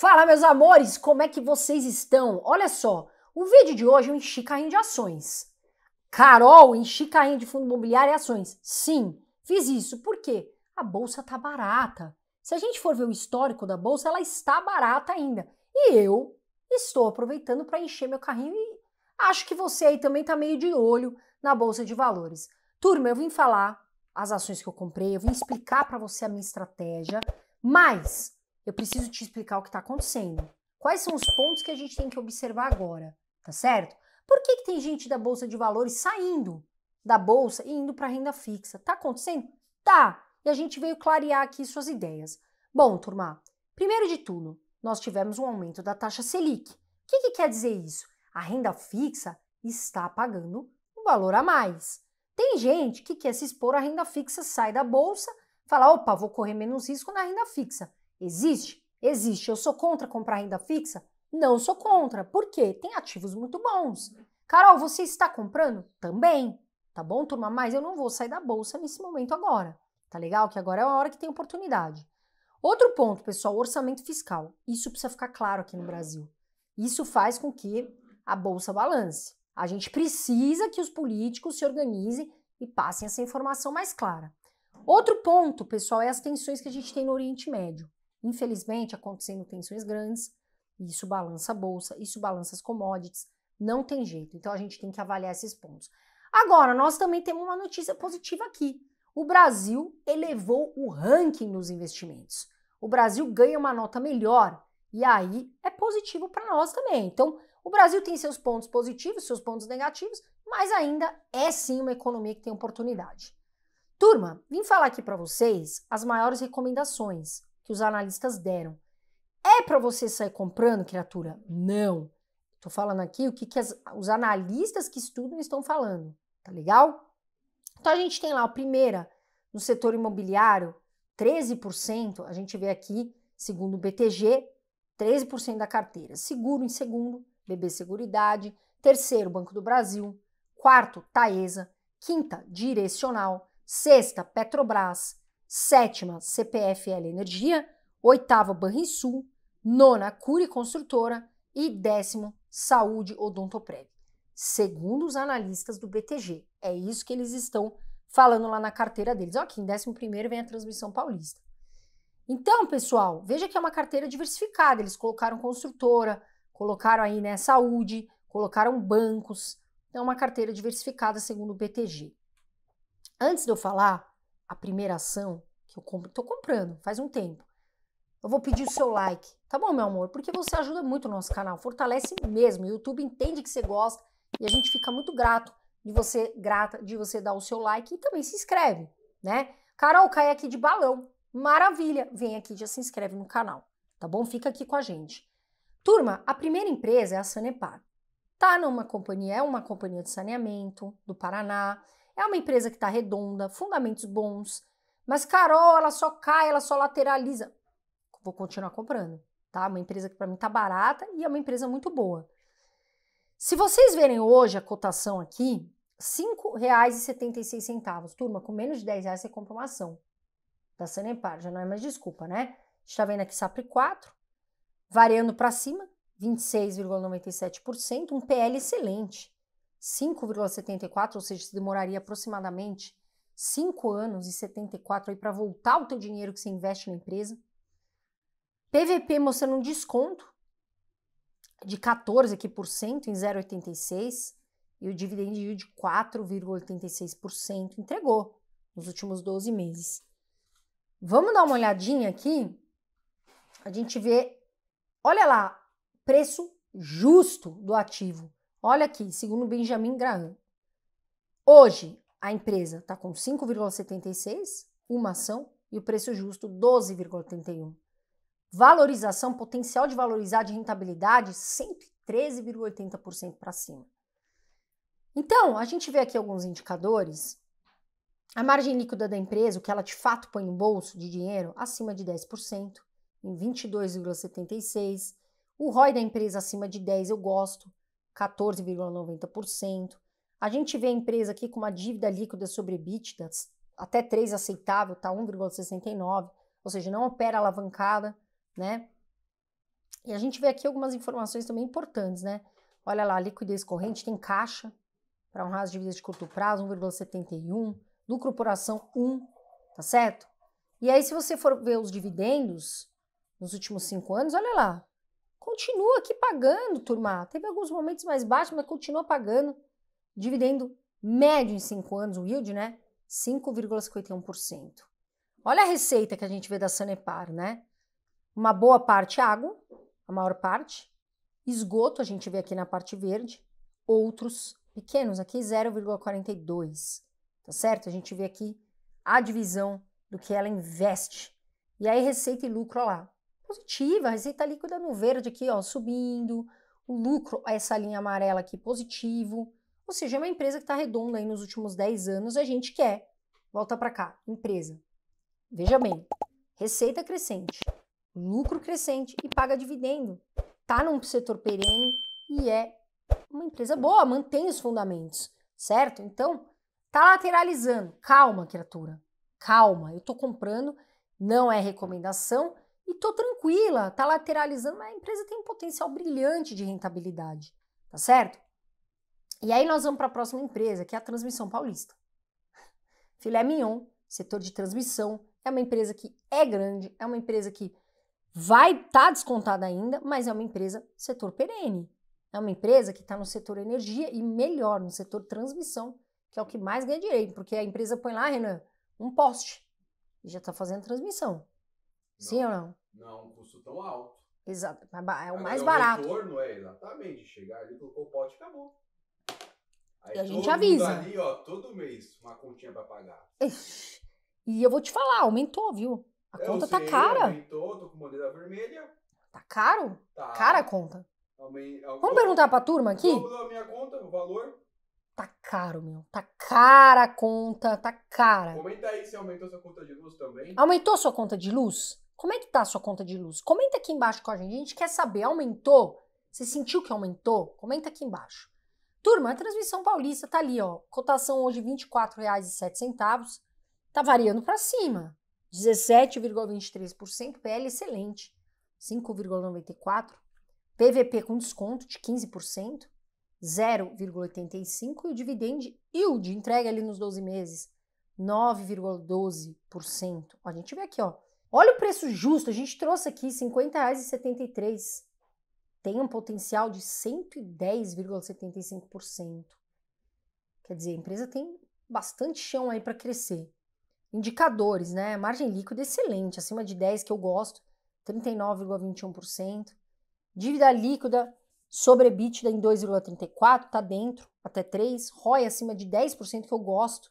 Fala, meus amores, como é que vocês estão? Olha só, o vídeo de hoje eu é enchi carrinho de ações. Carol, enchi carrinho de fundo imobiliário e ações. Sim, fiz isso. Por quê? A bolsa tá barata. Se a gente for ver o histórico da bolsa, ela está barata ainda. E eu estou aproveitando para encher meu carrinho e acho que você aí também tá meio de olho na bolsa de valores. Turma, eu vim falar as ações que eu comprei, eu vim explicar para você a minha estratégia, mas eu preciso te explicar o que está acontecendo. Quais são os pontos que a gente tem que observar agora, tá certo? Por que, que tem gente da bolsa de valores saindo da bolsa e indo para renda fixa? Tá acontecendo? Tá. E a gente veio clarear aqui suas ideias. Bom, turma, primeiro de tudo, nós tivemos um aumento da taxa Selic. O que, que quer dizer isso? A renda fixa está pagando um valor a mais. Tem gente que quer se expor à renda fixa, sai da bolsa, fala: opa, vou correr menos risco na renda fixa. Existe? Existe. Eu sou contra comprar renda fixa? Não sou contra. Por quê? Tem ativos muito bons. Carol, você está comprando? Também. Tá bom, turma? Mas eu não vou sair da bolsa nesse momento agora. Tá legal? Que agora é a hora que tem oportunidade. Outro ponto, pessoal, orçamento fiscal. Isso precisa ficar claro aqui no Brasil. Isso faz com que a bolsa balance. A gente precisa que os políticos se organizem e passem essa informação mais clara. Outro ponto, pessoal, é as tensões que a gente tem no Oriente Médio. Infelizmente, acontecendo tensões grandes, isso balança a bolsa, isso balança as commodities, não tem jeito. Então a gente tem que avaliar esses pontos. Agora, nós também temos uma notícia positiva aqui. O Brasil elevou o ranking dos investimentos. O Brasil ganha uma nota melhor e aí é positivo para nós também. Então, o Brasil tem seus pontos positivos, seus pontos negativos, mas ainda é sim uma economia que tem oportunidade. Turma, vim falar aqui para vocês as maiores recomendações que os analistas deram. É para você sair comprando, criatura? Não. Estou falando aqui o que, que as, os analistas que estudam estão falando, tá legal? Então a gente tem lá a primeira, no setor imobiliário, 13%, a gente vê aqui, segundo o BTG, 13% da carteira. Seguro em segundo, BB Seguridade. Terceiro, Banco do Brasil. Quarto, Taesa. Quinta, Direcional. Sexta, Petrobras sétima CPFL Energia, oitava Banrisul, nona Cury Construtora e décimo Saúde Odontoprev. Segundo os analistas do BTG, é isso que eles estão falando lá na carteira deles. aqui em décimo primeiro vem a Transmissão Paulista. Então, pessoal, veja que é uma carteira diversificada. Eles colocaram construtora, colocaram aí né, saúde, colocaram bancos. Então, é uma carteira diversificada segundo o BTG. Antes de eu falar a primeira ação que eu compro, tô comprando faz um tempo. Eu vou pedir o seu like, tá bom, meu amor? Porque você ajuda muito o nosso canal, fortalece mesmo. O YouTube entende que você gosta e a gente fica muito grato de você grata de você dar o seu like e também se inscreve, né? Carol cai aqui de balão. Maravilha! Vem aqui, já se inscreve no canal, tá bom? Fica aqui com a gente. Turma, a primeira empresa é a Sanepar. Tá numa companhia, é uma companhia de saneamento do Paraná. É uma empresa que está redonda, fundamentos bons. Mas Carol, ela só cai, ela só lateraliza. Vou continuar comprando, tá? Uma empresa que para mim está barata e é uma empresa muito boa. Se vocês verem hoje a cotação aqui, R$ 5,76. Turma, com menos de 10 reais você compra uma ação da Sanepar. Já não é mais desculpa, né? Está vendo aqui SAPRE 4, variando para cima, 26,97%, um PL excelente. 5,74, ou seja, você demoraria aproximadamente 5 anos e 74 para voltar o teu dinheiro que você investe na empresa. PVP mostrando um desconto de 14 aqui por cento em 0,86 e o dividend yield de 4,86% entregou nos últimos 12 meses. Vamos dar uma olhadinha aqui. A gente vê, olha lá, preço justo do ativo. Olha aqui, segundo Benjamin Graham. Hoje, a empresa está com 5,76, uma ação, e o preço justo 12,81. Valorização, potencial de valorizar de rentabilidade 113,80% para cima. Então, a gente vê aqui alguns indicadores. A margem líquida da empresa, o que ela de fato põe no bolso de dinheiro, acima de 10%, em 22,76%. O ROI da empresa acima de 10% eu gosto. 14,90%. A gente vê a empresa aqui com uma dívida líquida sobre EBITDA até 3 aceitável, tá 1,69, ou seja, não opera alavancada, né? E a gente vê aqui algumas informações também importantes, né? Olha lá, liquidez corrente tem caixa para honrar as dívidas de curto prazo, 1,71, lucro por ação 1, tá certo? E aí se você for ver os dividendos nos últimos cinco anos, olha lá, Continua aqui pagando, turma. Teve alguns momentos mais baixos, mas continua pagando. Dividendo médio em 5 anos, o yield, né? 5,51%. Olha a receita que a gente vê da Sanepar, né? Uma boa parte água, a maior parte. Esgoto, a gente vê aqui na parte verde. Outros pequenos, aqui 0,42. Tá certo? A gente vê aqui a divisão do que ela investe. E aí, receita e lucro lá positiva, a receita líquida no verde aqui, ó, subindo, o lucro, essa linha amarela aqui, positivo. Ou seja, é uma empresa que está redonda aí nos últimos 10 anos, a gente quer. Volta para cá, empresa. Veja bem, receita crescente, lucro crescente e paga dividendo. Tá num setor perene e é uma empresa boa, mantém os fundamentos, certo? Então, tá lateralizando. Calma, criatura. Calma, eu tô comprando, não é recomendação e tô tranquila, tá lateralizando, mas a empresa tem um potencial brilhante de rentabilidade, tá certo? E aí nós vamos para a próxima empresa, que é a Transmissão Paulista. Filé mignon, setor de transmissão, é uma empresa que é grande, é uma empresa que vai estar tá descontada ainda, mas é uma empresa setor perene. É uma empresa que está no setor energia e melhor no setor transmissão, que é o que mais ganha direito, porque a empresa põe lá, Renan, um poste e já está fazendo transmissão. Não. Sim ou não? não é um custo tão alto. Exato, é, é o mais é barato. O retorno é exatamente chegar ali, colocou o pote e acabou. Aí, e a gente avisa. Ali, ó, todo mês, uma continha para pagar. E eu vou te falar, aumentou, viu? A eu conta tá sei, tá cara. Aumentou, tô com bandeira vermelha. Tá caro? Tá. Cara a conta. É Vamos perguntar pra turma aqui? Vamos minha conta, o valor. Tá caro, meu. Tá cara a conta, tá cara. Comenta aí se aumentou sua conta de luz também. Aumentou sua conta de luz? Como é que tá a sua conta de luz? Comenta aqui embaixo com a gente. A gente quer saber, aumentou? Você sentiu que aumentou? Comenta aqui embaixo. Turma, a transmissão paulista tá ali, ó. Cotação hoje R$ 24,07. Tá variando para cima. 17,23%, PL excelente. 5,94%. PVP com desconto de 15%. 0,85% e o dividend yield entrega ali nos 12 meses, 9,12%. A gente vê aqui, ó, Olha o preço justo, a gente trouxe aqui R$ 50,73. Tem um potencial de 110,75%. Quer dizer, a empresa tem bastante chão aí para crescer. Indicadores, né? Margem líquida excelente, acima de 10 que eu gosto, 39,21%. Dívida líquida sobre EBITDA em 2,34, tá dentro, até 3. ROI acima de 10% que eu gosto,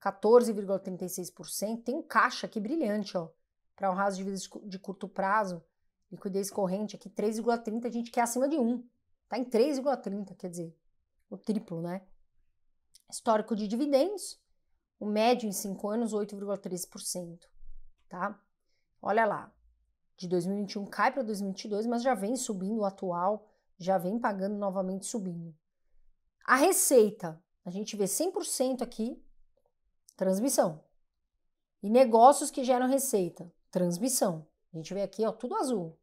14,36%. Tem um caixa aqui brilhante, ó para o raso de de curto prazo, liquidez corrente aqui 3,30, a gente quer acima de 1. Está em 3,30, quer dizer, o triplo, né? Histórico de dividendos, o médio em 5 anos, 8,3%, tá? Olha lá, de 2021 cai para 2022, mas já vem subindo o atual, já vem pagando novamente subindo. A receita, a gente vê 100% aqui, transmissão. E negócios que geram receita, transmissão. A gente vê aqui, ó, tudo azul.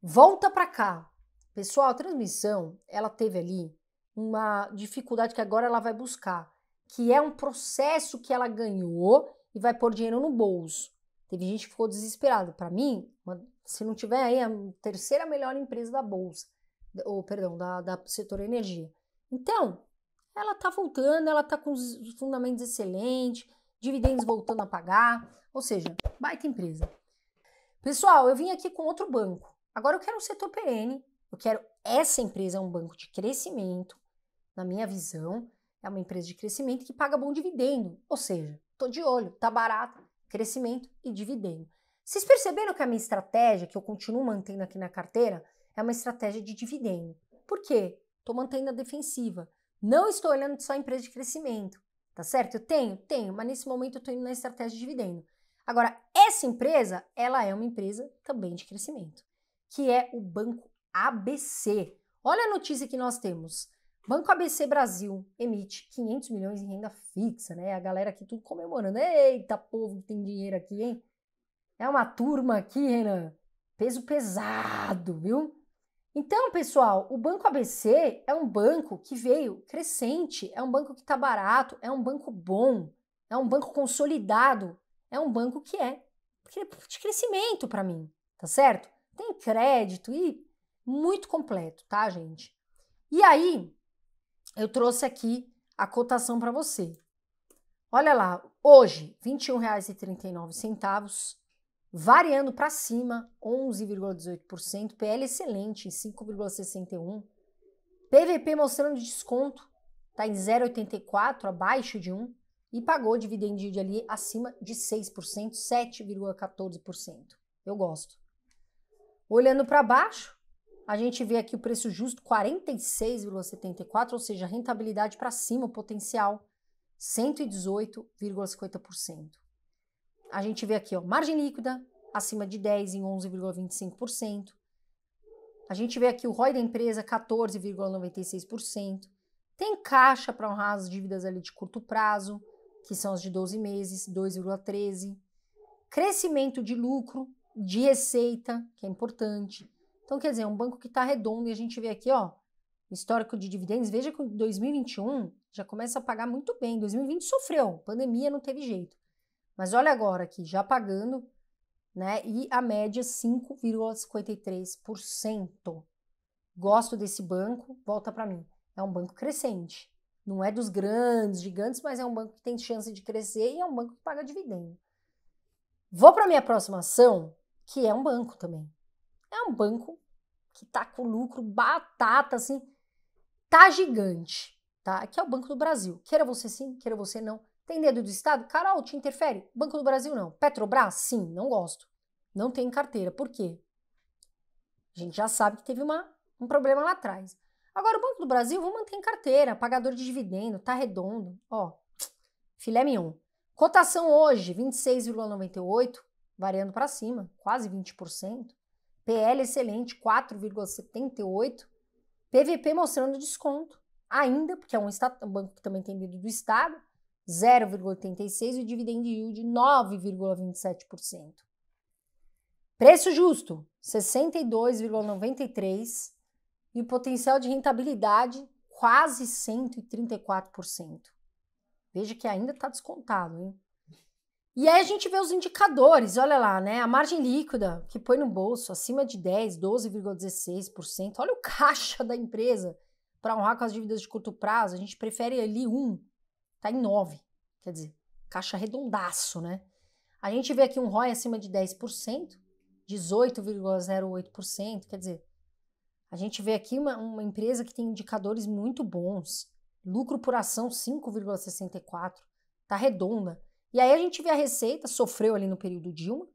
Volta para cá. Pessoal, a transmissão, ela teve ali uma dificuldade que agora ela vai buscar, que é um processo que ela ganhou e vai pôr dinheiro no bolso. Teve gente que ficou desesperado. Para mim, se não tiver aí a terceira melhor empresa da bolsa, ou perdão, da, da setor energia. Então, ela tá voltando, ela tá com os fundamentos excelentes, dividendos voltando a pagar, ou seja, baita empresa. Pessoal, eu vim aqui com outro banco. Agora eu quero um setor perene, eu quero essa empresa, é um banco de crescimento, na minha visão, é uma empresa de crescimento que paga bom dividendo, ou seja, tô de olho, tá barato, crescimento e dividendo. Vocês perceberam que a minha estratégia, que eu continuo mantendo aqui na carteira, é uma estratégia de dividendo. Por quê? Estou mantendo a defensiva. Não estou olhando só a empresa de crescimento. Tá certo? Eu tenho? Tenho, mas nesse momento eu estou indo na estratégia de dividendo. Agora, essa empresa, ela é uma empresa também de crescimento, que é o Banco ABC. Olha a notícia que nós temos. Banco ABC Brasil emite 500 milhões em renda fixa, né? A galera aqui tudo comemorando. Eita, povo que tem dinheiro aqui, hein? É uma turma aqui, Renan. Peso pesado, viu? Então, pessoal, o Banco ABC é um banco que veio crescente, é um banco que está barato, é um banco bom, é um banco consolidado, é um banco que é de crescimento para mim, tá certo? Tem crédito e muito completo, tá, gente? E aí, eu trouxe aqui a cotação para você. Olha lá, hoje, R$ 21,39, Variando para cima, 11,18%, PL excelente, 5,61%, PVP mostrando desconto, está em 0,84%, abaixo de 1%, e pagou dividendo ali acima de 6%, 7,14%. Eu gosto. Olhando para baixo, a gente vê aqui o preço justo 46,74, ou seja, rentabilidade para cima, o potencial 118,50% a gente vê aqui, ó, margem líquida acima de 10 em 11,25%. A gente vê aqui o ROI da empresa 14,96%. Tem caixa para honrar as dívidas ali de curto prazo, que são as de 12 meses, 2,13. Crescimento de lucro, de receita, que é importante. Então, quer dizer, é um banco que está redondo e a gente vê aqui, ó, histórico de dividendos. Veja que 2021 já começa a pagar muito bem. 2020 sofreu, pandemia não teve jeito. Mas olha agora aqui, já pagando, né? E a média 5,53%. Gosto desse banco, volta para mim. É um banco crescente. Não é dos grandes, gigantes, mas é um banco que tem chance de crescer e é um banco que paga dividendo. Vou para minha próxima ação, que é um banco também. É um banco que tá com lucro batata assim, tá gigante, tá? aqui é o Banco do Brasil. Queira você sim, queira você não tem dedo do Estado? Carol, te interfere? Banco do Brasil não. Petrobras? Sim, não gosto. Não tem carteira. Por quê? A gente já sabe que teve uma, um problema lá atrás. Agora, o Banco do Brasil, vou manter em carteira, pagador de dividendo, tá redondo. Ó, filé mignon. Cotação hoje, 26,98, variando para cima, quase 20%. PL excelente, 4,78. PVP mostrando desconto, ainda, porque é um, estado, um banco que também tem dedo do Estado. 0,86% e o dividend yield 9,27%. Preço justo, 62,93% e o potencial de rentabilidade quase 134%. Veja que ainda está descontado, hein? E aí a gente vê os indicadores, olha lá, né? A margem líquida que põe no bolso acima de 10, 12,16%. Olha o caixa da empresa para honrar com as dívidas de curto prazo, a gente prefere ali um Tá em 9, quer dizer, caixa redondaço, né? A gente vê aqui um ROI acima de 10%, 18,08%, quer dizer, a gente vê aqui uma, uma empresa que tem indicadores muito bons, lucro por ação 5,64, tá redonda. E aí a gente vê a receita, sofreu ali no período Dilma,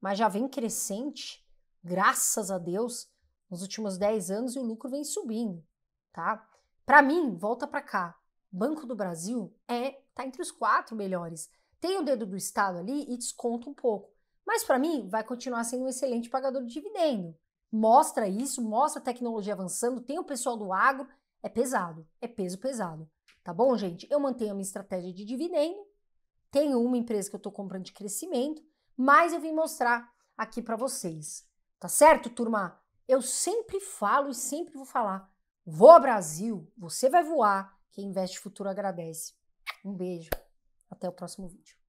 mas já vem crescente, graças a Deus, nos últimos 10 anos e o lucro vem subindo, tá? Para mim, volta para cá. Banco do Brasil é tá entre os quatro melhores. Tem o dedo do Estado ali e desconta um pouco. Mas para mim vai continuar sendo um excelente pagador de dividendo. Mostra isso, mostra a tecnologia avançando, tem o pessoal do agro, é pesado, é peso pesado. Tá bom, gente? Eu mantenho a minha estratégia de dividendo, tenho uma empresa que eu estou comprando de crescimento, mas eu vim mostrar aqui para vocês. Tá certo, turma? Eu sempre falo e sempre vou falar: voa Brasil, você vai voar, quem investe futuro agradece. Um beijo. Até o próximo vídeo.